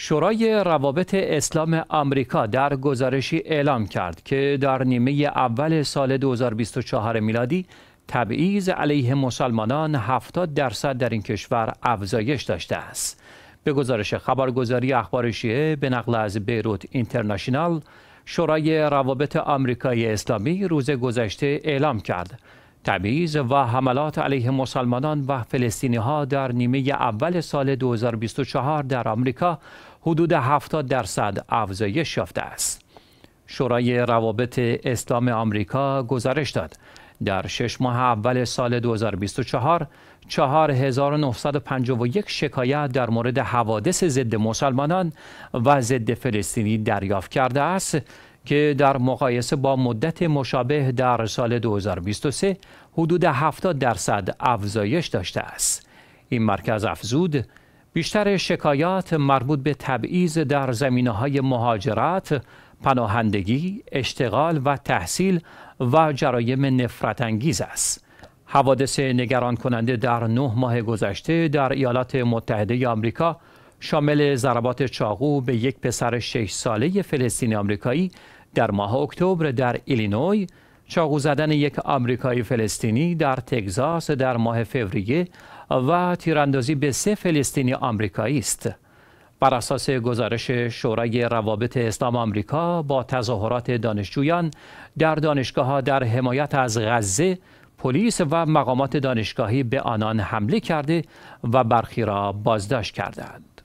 شورای روابط اسلام آمریکا در گزارشی اعلام کرد که در نیمه اول سال 2024 میلادی تبعیض علیه مسلمانان 70 درصد در این کشور افزایش داشته است. به گزارش خبرگزاری اخبار شیعه به نقل از بیروت اینترنشنال شورای روابط آمریکای اسلامی روز گذشته اعلام کرد تبعیض و حملات علیه مسلمانان و فلسطینی ها در نیمه اول سال 2024 در آمریکا حدود 70 درصد افزایش یافته است. شورای روابط اسلام آمریکا گزارش داد در شش ماه اول سال 2024 4951 شکایت در مورد حوادث ضد مسلمانان و ضد فلسطینی دریافت کرده است که در مقایسه با مدت مشابه در سال 2023 حدود 70 درصد افزایش داشته است. این مرکز افزود بیشتر شکایات مربوط به تبعیض در زمینه های مهاجرت، پناهندگی، اشتغال و تحصیل و جرایم نفرت انگیز است. حوادث نگران کننده در نه ماه گذشته در ایالات متحده آمریکا شامل ضربات چاقو به یک پسر 6 ساله فلسطینی آمریکایی در ماه اکتبر در ایلینوی، چاقو زدن یک آمریکایی فلسطینی در تگزاس در ماه فوریه و تیراندازی به سه فلسطینی آمریکایی است. بر اساس گزارش شورای روابط اسلام آمریکا با تظاهرات دانشجویان در دانشگاه ها در حمایت از غزه پلیس و مقامات دانشگاهی به آنان حمله کرده و برخی را بازداشت کردند.